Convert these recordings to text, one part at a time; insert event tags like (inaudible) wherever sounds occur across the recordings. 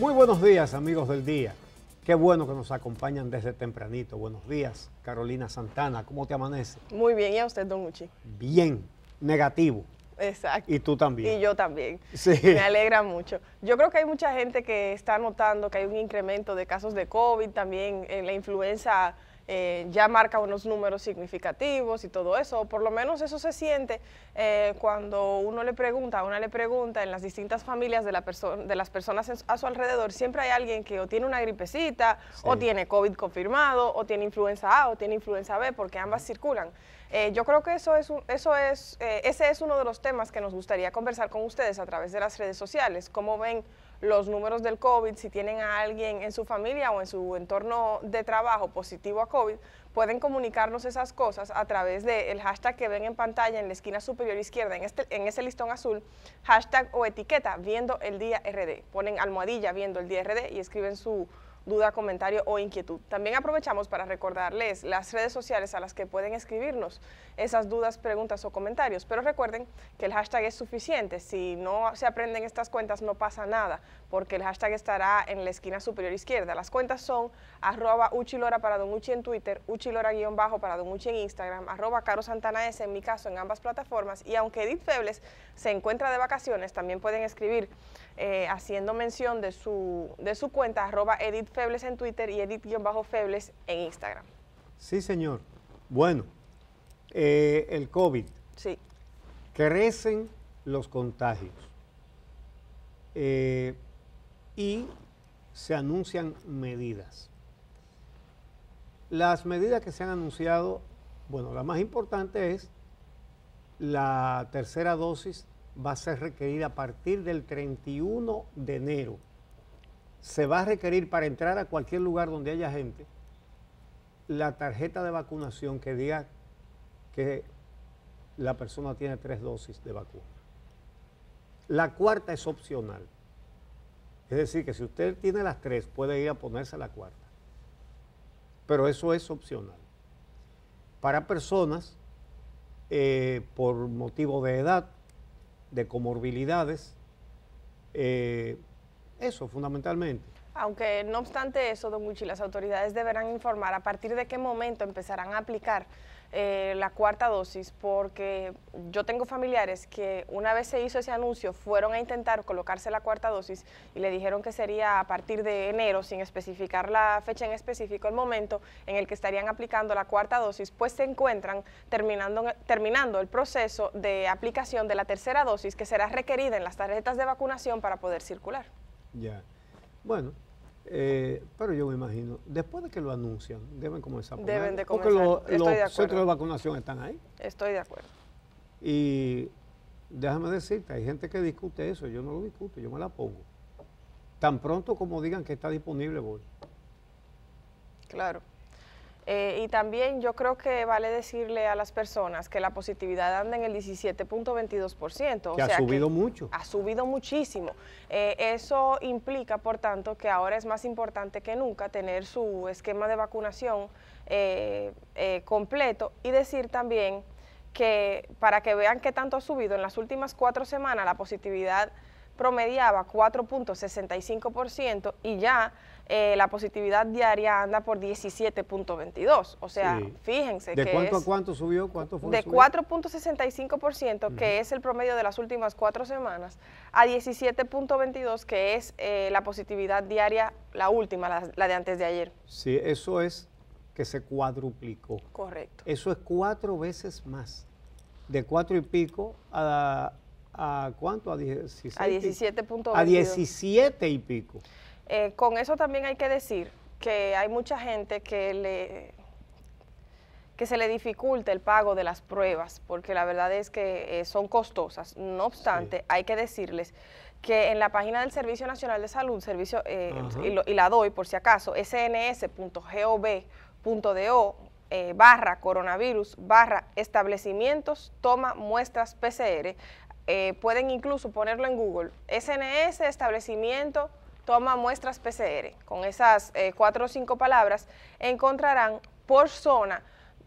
Muy buenos días, amigos del día. Qué bueno que nos acompañan desde tempranito. Buenos días, Carolina Santana. ¿Cómo te amanece? Muy bien, ¿y a usted, don Uchi? Bien, negativo. Exacto. Y tú también. Y yo también. Sí. (laughs) Me alegra mucho. Yo creo que hay mucha gente que está notando que hay un incremento de casos de COVID, también en eh, la influenza eh, ya marca unos números significativos y todo eso, o por lo menos eso se siente eh, cuando uno le pregunta, una le pregunta en las distintas familias de, las personas a su alrededor, siempre hay alguien que o tiene una gripecita, o tiene COVID confirmado, o tiene influenza A, o tiene influenza B, porque ambas circulan. Eh, yo creo que eso es, eso es, eh, ese es uno de los temas que nos gustaría conversar con ustedes a través de las redes sociales. ¿Cómo ven los números del COVID? Si tienen a alguien en su familia o en su entorno de trabajo positivo a COVID, pueden comunicarnos esas cosas a través del hashtag que ven en pantalla en la esquina superior izquierda, en, este, en ese listón azul, hashtag o etiqueta viendo el día RD. Ponen almohadilla viendo el día RD y escriben su duda, comentario o inquietud. También aprovechamos para recordarles las redes sociales a las que pueden escribirnos esas dudas, preguntas o comentarios, pero recuerden que el hashtag es suficiente, si no se aprenden estas cuentas no pasa nada, porque el hashtag estará en la esquina superior izquierda. Las cuentas son arroba uchilora para Don Uchi en Twitter, uchilora guión bajo para Don Uchi en Instagram, arroba caro santana S en mi caso en ambas plataformas y aunque Edith Febles se encuentra de vacaciones, también pueden escribir eh, haciendo mención de su, de su cuenta arroba Febles en Twitter y bajo febles en Instagram. Sí, señor. Bueno, eh, el COVID. Sí. Crecen los contagios. Eh, y se anuncian medidas. Las medidas que se han anunciado, bueno, la más importante es la tercera dosis va a ser requerida a partir del 31 de enero se va a requerir para entrar a cualquier lugar donde haya gente la tarjeta de vacunación que diga que la persona tiene tres dosis de vacuna. La cuarta es opcional. Es decir, que si usted tiene las tres, puede ir a ponerse la cuarta. Pero eso es opcional. Para personas eh, por motivo de edad, de comorbilidades, eh, eso, fundamentalmente. Aunque no obstante eso, don Gucci, las autoridades deberán informar a partir de qué momento empezarán a aplicar eh, la cuarta dosis, porque yo tengo familiares que una vez se hizo ese anuncio fueron a intentar colocarse la cuarta dosis y le dijeron que sería a partir de enero, sin especificar la fecha en específico, el momento en el que estarían aplicando la cuarta dosis, pues se encuentran terminando, terminando el proceso de aplicación de la tercera dosis que será requerida en las tarjetas de vacunación para poder circular. Ya. Bueno, eh, pero yo me imagino, después de que lo anuncian, deben comenzar. A de Porque los centros de vacunación están ahí. Estoy de acuerdo. Y déjame decirte, hay gente que discute eso, yo no lo discuto, yo me la pongo. Tan pronto como digan que está disponible, voy. Claro. Eh, y también yo creo que vale decirle a las personas que la positividad anda en el 17.22%. Que o sea ha subido mucho. Ha subido muchísimo. Eh, eso implica, por tanto, que ahora es más importante que nunca tener su esquema de vacunación eh, completo y decir también que para que vean qué tanto ha subido en las últimas cuatro semanas la positividad promediaba 4.65% y ya eh, la positividad diaria anda por 17.22. O sea, fíjense ¿De cuánto a cuánto subió? ¿Cuánto fue De 4.65%, que es el promedio de las últimas cuatro semanas, a 17.22, que es eh, la positividad diaria, la última, la, de antes de ayer. Sí, eso es que se cuadruplicó. Correcto. Eso es cuatro veces más. De cuatro y pico a, a cuánto? A A 17 y pico. Eh, con eso también hay que decir que hay mucha gente que le que se le dificulta el pago de las pruebas, porque la verdad es que eh, son costosas. No obstante, hay que decirles que en la página del Servicio Nacional de Salud, servicio eh, y, la doy por si acaso, sns.gov.do barra coronavirus barra establecimientos toma muestras PCR, eh, pueden incluso ponerlo en Google, SNS, establecimiento, toma muestras PCR. Con esas eh, cuatro o cinco palabras encontrarán por zona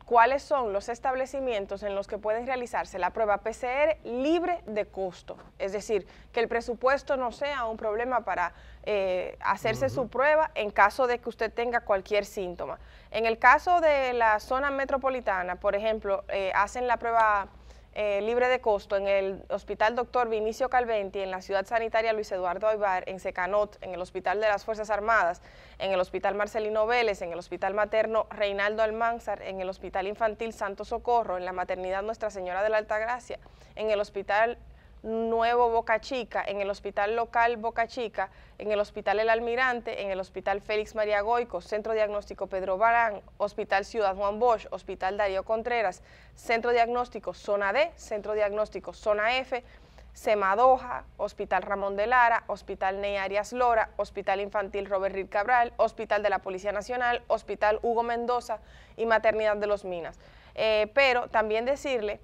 cuáles son los establecimientos en los que puede realizarse la prueba PCR libre de costo. Es decir, que el presupuesto no sea un problema para eh, hacerse su prueba en caso de que usted tenga cualquier síntoma. En el caso de la zona metropolitana, por ejemplo, hacen la prueba eh, libre de costo en el Hospital Doctor Vinicio Calventi, en la Ciudad Sanitaria Luis Eduardo Aybar, en Secanot, en el Hospital de las Fuerzas Armadas, en el Hospital Marcelino Vélez, en el Hospital Materno Reinaldo Almanzar, en el Hospital Infantil Santo Socorro, en la Maternidad Nuestra Señora de la Altagracia, en el Hospital nuevo Boca Chica, en el hospital local Boca Chica, en el hospital El Almirante, en el hospital Félix María Goico, Centro Diagnóstico Pedro Barán, Hospital Ciudad Juan Bosch, Hospital Darío Contreras, Centro Diagnóstico Zona D, Centro Diagnóstico Zona F, Semadoja, Hospital Ramón de Lara, Hospital Ney Arias Lora, Hospital Infantil Robert Rid Cabral, Hospital de la Policía Nacional, Hospital Hugo Mendoza y Maternidad de los Minas. Eh, pero también decirle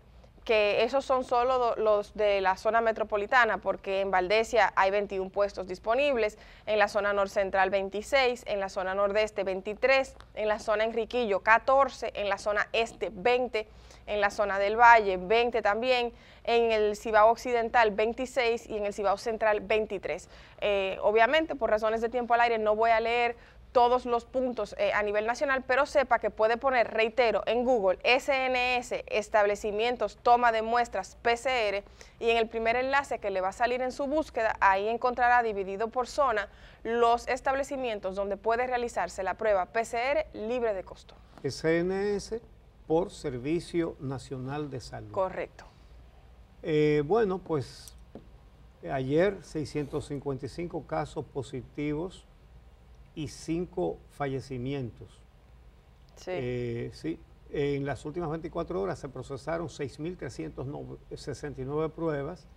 que esos son solo los de la zona metropolitana, porque en Valdesia hay 21 puestos disponibles, en la zona norcentral 26, en la zona nordeste 23, en la zona Enriquillo 14, en la zona este 20, en la zona del Valle 20 también, en el Cibao Occidental 26 y en el Cibao Central 23. Eh, obviamente, por razones de tiempo al aire, no voy a leer todos los puntos eh, a nivel nacional, pero sepa que puede poner, reitero, en Google SNS, establecimientos, toma de muestras, PCR, y en el primer enlace que le va a salir en su búsqueda, ahí encontrará dividido por zona los establecimientos donde puede realizarse la prueba PCR libre de costo. SNS por Servicio Nacional de Salud. Correcto. Eh, bueno, pues ayer 655 casos positivos y cinco fallecimientos. Sí. Eh, en las últimas 24 horas se procesaron 6.369 pruebas,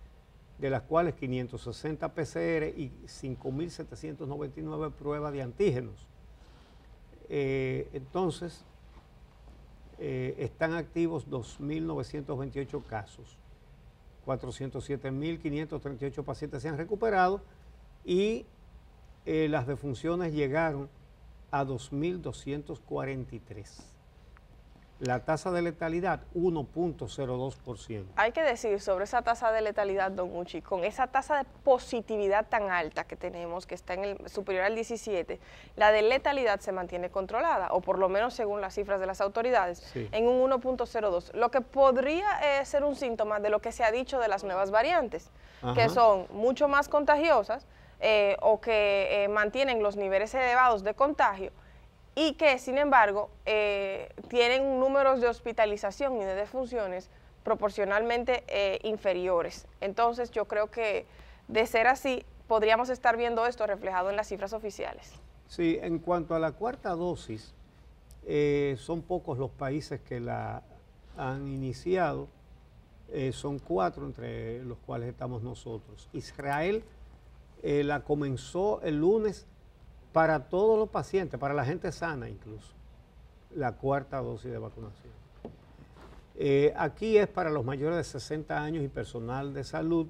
de las cuales 560 PCR y 5.799 pruebas de antígenos. Eh, entonces, eh, están activos 2.928 casos. 407.538 pacientes se han recuperado y eh, las defunciones llegaron a 2.243. La tasa de letalidad, 1.02%. Hay que decir sobre esa tasa de letalidad, don Uchi, con esa tasa de positividad tan alta que tenemos, que está en el superior al 17, la de letalidad se mantiene controlada, o por lo menos según las cifras de las autoridades, en un 1.02, lo que podría eh, ser un síntoma de lo que se ha dicho de las nuevas variantes, que son mucho más contagiosas, eh, o que eh, mantienen los niveles elevados de contagio y que, sin embargo, eh, tienen números de hospitalización y de defunciones proporcionalmente inferiores. Entonces, yo creo que de ser así, podríamos estar viendo esto reflejado en las cifras oficiales. Sí, en cuanto a la cuarta dosis, son pocos los países que la han iniciado, son cuatro entre los cuales estamos nosotros. Israel eh, la comenzó el lunes para todos los pacientes, para la gente sana incluso, la cuarta dosis de vacunación. Eh, aquí es para los mayores de 60 años y personal de salud,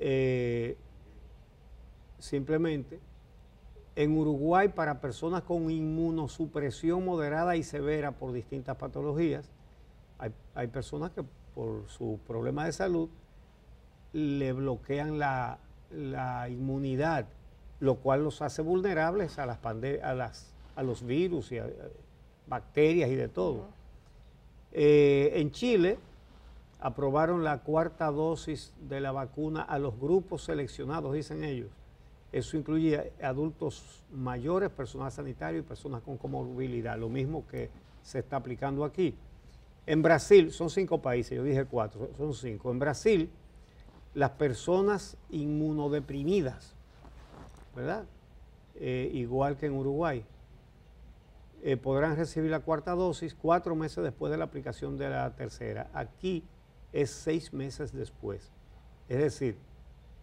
eh, simplemente. En Uruguay para personas con inmunosupresión moderada y severa por distintas patologías. Hay, hay personas que por su problema de salud le bloquean la, la inmunidad, lo cual los hace vulnerables a las, a las a los virus y a, bacterias y de todo. Eh, en Chile aprobaron la cuarta dosis de la vacuna a los grupos seleccionados, dicen ellos. Eso incluye adultos mayores, personal sanitario y personas con comorbilidad, lo mismo que se está aplicando aquí. En Brasil, son cinco países, yo dije cuatro, son cinco. En Brasil, las personas inmunodeprimidas, ¿verdad? Eh, igual que en Uruguay, eh, podrán recibir la cuarta dosis cuatro meses después de la aplicación de la tercera. Aquí es seis meses después. Es decir,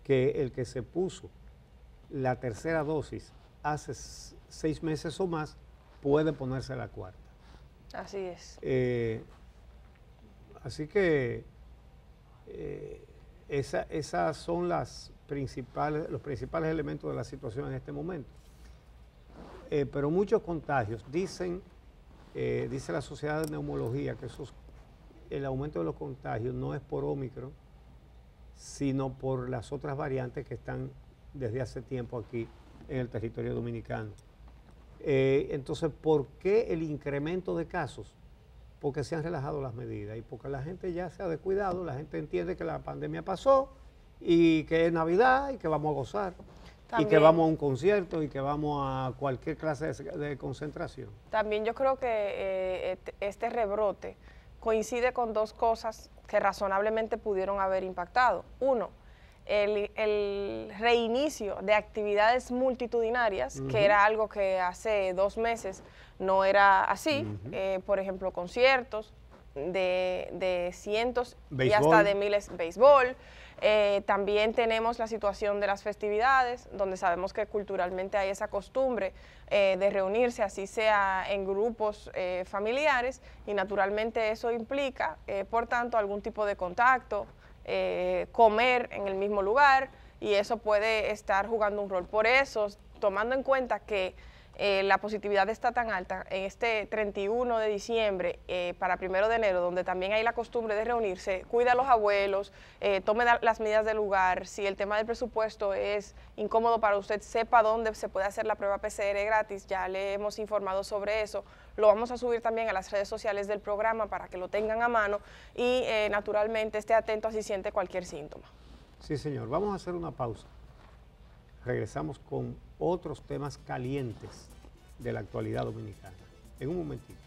que el que se puso la tercera dosis hace seis meses o más puede ponerse la cuarta. Así es. Eh, así que esos esas son los principales elementos de la situación en este momento. Eh, pero muchos contagios, dicen, eh, dice la Sociedad de Neumología, que esos, el aumento de los contagios no es por Omicron, sino por las otras variantes que están desde hace tiempo aquí en el territorio dominicano. Eh, entonces, ¿por qué el incremento de casos? porque se han relajado las medidas y porque la gente ya se ha descuidado, la gente entiende que la pandemia pasó y que es Navidad y que vamos a gozar. y que vamos a un concierto y que vamos a cualquier clase de, concentración. También yo creo que eh, este rebrote coincide con dos cosas que razonablemente pudieron haber impactado. Uno, el, reinicio de actividades multitudinarias, que era algo que hace dos meses no era así, eh, por ejemplo, conciertos de, cientos y hasta de miles, béisbol. Eh, también tenemos la situación de las festividades, donde sabemos que culturalmente hay esa costumbre eh, de reunirse, así sea en grupos familiares, y naturalmente eso implica, por tanto, algún tipo de contacto, eh, comer en el mismo lugar y eso puede estar jugando un rol. Por eso, tomando en cuenta que eh, la positividad está tan alta en este 31 de diciembre eh, para primero de enero, donde también hay la costumbre de reunirse, cuida a los abuelos, eh, tome las medidas del lugar, si el tema del presupuesto es incómodo para usted, sepa dónde se puede hacer la prueba PCR gratis, ya le hemos informado sobre eso, lo vamos a subir también a las redes sociales del programa para que lo tengan a mano y naturalmente esté atento a si siente cualquier síntoma. Sí, señor, vamos a hacer una pausa regresamos con otros temas calientes de la actualidad dominicana. En un momentito.